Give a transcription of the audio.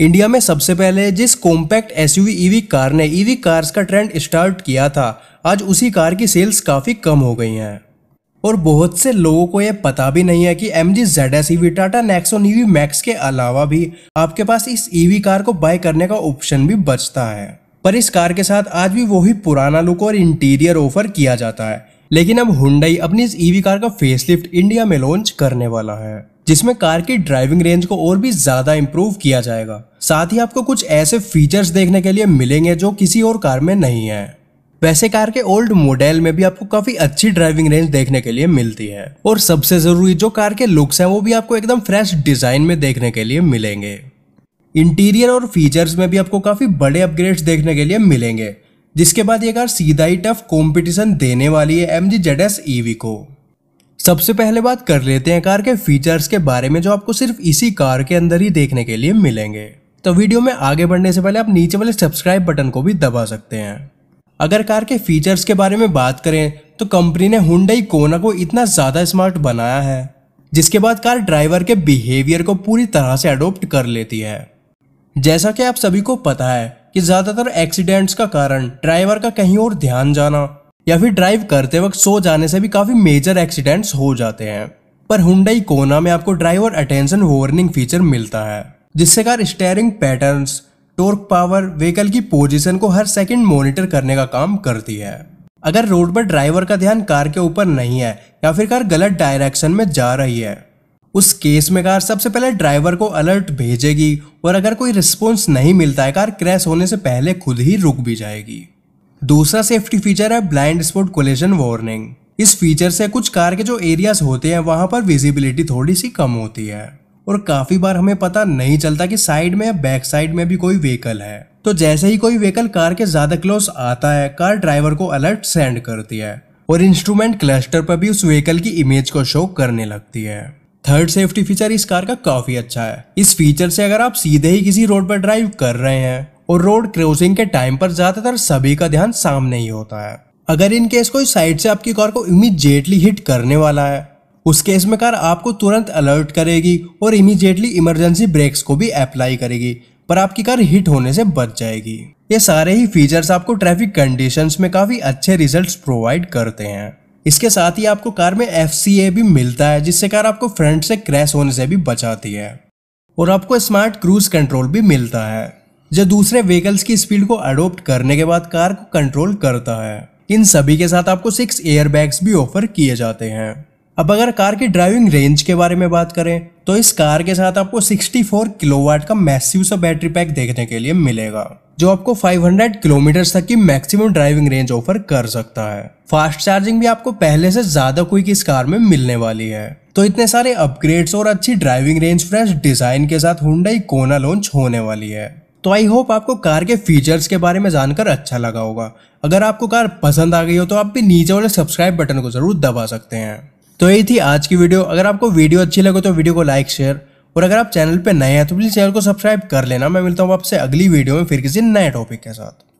India में सबसे पहले जिस कॉम्पैक्ट एसयूवी ईवी कार ने ईवी e कार्स का ट्रेंड स्टार्ट किया था आज उसी कार की सेल्स काफ़ी कम हो गई हैं और बहुत से लोगों को यह पता भी नहीं है कि M G Z S EV Tata Nexon EV Max के अलावा भी आपके पास इस ईवी e कार को बाय करने का ऑप्शन भी बचता है पर इस कार के साथ आज भी वही पुराना लुक और इंटीरियर ऑफर किया जाता है लेकिन अब हुंडई अपनी इस ईवी e कार का फेसलिफ्ट इंडिया में लॉन्च करने वाला है जिसमें कार की ड्राइविंग रेंज को और भी ज्यादा इम्प्रूव किया जाएगा साथ ही आपको कुछ ऐसे फीचर्स देखने के लिए मिलेंगे जो किसी और कार में नहीं है वैसे कार के ओल्ड मॉडल में भी आपको काफी अच्छी ड्राइविंग रेंज देखने के लिए मिलती है और सबसे जरूरी जो कार के लुक्स हैं वो भी आपको एकदम फ्रेश डिजाइन में देखने के लिए मिलेंगे इंटीरियर और फीचर्स में भी आपको काफी बड़े अपग्रेड्स देखने के लिए मिलेंगे जिसके बाद ये कार सीधा ही टफ कॉम्पिटिशन देने वाली है M G Z S EV को सबसे पहले बात कर लेते हैं कार के फीचर्स के बारे में जो आपको सिर्फ इसी कार के अंदर ही देखने के लिए मिलेंगे तो वीडियो में आगे बढ़ने से पहले आप नीचे वाले सब्सक्राइब बटन को भी दबा सकते हैं अगर कार के फीचर्स के बारे में बात करें तो कंपनी ने हुडई कोना को इतना ज़्यादा स्मार्ट बनाया है जिसके बाद कार ड्राइवर के बिहेवियर को पूरी तरह से अडोप्ट कर लेती है जैसा कि आप सभी को पता है कि ज़्यादातर एक्सीडेंट्स का कारण ड्राइवर का कहीं और ध्यान जाना या फिर ड्राइव करते वक्त सो जाने से भी काफ़ी मेजर एक्सीडेंट्स हो जाते हैं पर हुडई कोना में आपको ड्राइवर अटेंशन वार्निंग फीचर मिलता है जिससे car steering pattern torque power vehicle की पोजिशन को हर सेकेंड मॉनिटर करने का काम करती है अगर रोड पर ड्राइवर का ध्यान कार के ऊपर नहीं है या फिर कार गलत डायरेक्शन में जा रही है उस केस में कार सबसे पहले ड्राइवर को अलर्ट भेजेगी और अगर कोई रिस्पॉन्स नहीं मिलता है कार क्रैश होने से पहले खुद ही रुक भी जाएगी दूसरा सेफ्टी फीचर है ब्लाइंड स्पॉट कोलेजन वार्निंग इस फीचर से कुछ कार के जो एरियाज होते हैं वहां पर विजिबिलिटी थोड़ी सी कम होती है और काफी बार हमें पता नहीं चलता कि साइड में या बैक साइड में भी कोई व्हीकल है तो जैसे ही कोई व्हीकल कार के ज्यादा क्लोज आता है कार ड्राइवर को अलर्ट सेंड करती है और इंस्ट्रूमेंट क्लस्टर पर भी उस व्हीकल की इमेज को शो करने लगती है थर्ड सेफ्टी फीचर इस कार का काफी अच्छा है इस फीचर से अगर आप सीधे ही किसी रोड पर ड्राइव कर रहे हैं और रोड क्रॉसिंग के टाइम पर ज़्यादातर सभी का ध्यान सामने ही होता है अगर इन केस कोई साइड से आपकी कार को इमीजिएटली हिट करने वाला है उस केस में कार आपको तुरंत अलर्ट करेगी और इमीजिएटली इमरजेंसी ब्रेक्स को भी अप्लाई करेगी पर आपकी कार हिट होने से बच जाएगी ये सारे ही फीचर्स आपको ट्रैफिक कंडीशंस में काफ़ी अच्छे रिजल्ट्स प्रोवाइड करते हैं इसके साथ ही आपको कार में एफ भी मिलता है जिससे कार आपको फ्रंट से क्रैश होने से भी बचाती है और आपको स्मार्ट क्रूज कंट्रोल भी मिलता है जो दूसरे व्हीकल्स की स्पीड को अडोप्ट करने के बाद कार को कंट्रोल करता है इन सभी के साथ आपको सिक्स एयर भी ऑफर किए जाते हैं अब अगर कार की ड्राइविंग रेंज के बारे में बात करें तो इस कार के साथ आपको 64 किलोवाट का मैसिव सा बैटरी पैक देखने के लिए मिलेगा जो आपको 500 किलोमीटर तक की मैक्सिमम ड्राइविंग रेंज ऑफर कर सकता है फास्ट चार्जिंग भी आपको पहले से ज्यादा क्विक इस कार में मिलने वाली है तो इतने सारे अपग्रेड्स और अच्छी ड्राइविंग रेंज फ्रेश डिजाइन के साथ हुडाई कोना लॉन्च होने वाली है तो आई होप आपको कार के फीचर्स के बारे में जानकर अच्छा लगा होगा अगर आपको कार पसंद आ गई हो तो आप भी नीचे वाले सब्सक्राइब बटन को ज़रूर दबा सकते हैं तो यही थी आज की वीडियो अगर आपको वीडियो अच्छी लगे तो वीडियो को लाइक शेयर और अगर आप चैनल पर नए हैं तो प्लीज़ चैनल को सब्सक्राइब कर लेना मैं मिलता हूँ आपसे अगली वीडियो में फिर किसी नए टॉपिक के साथ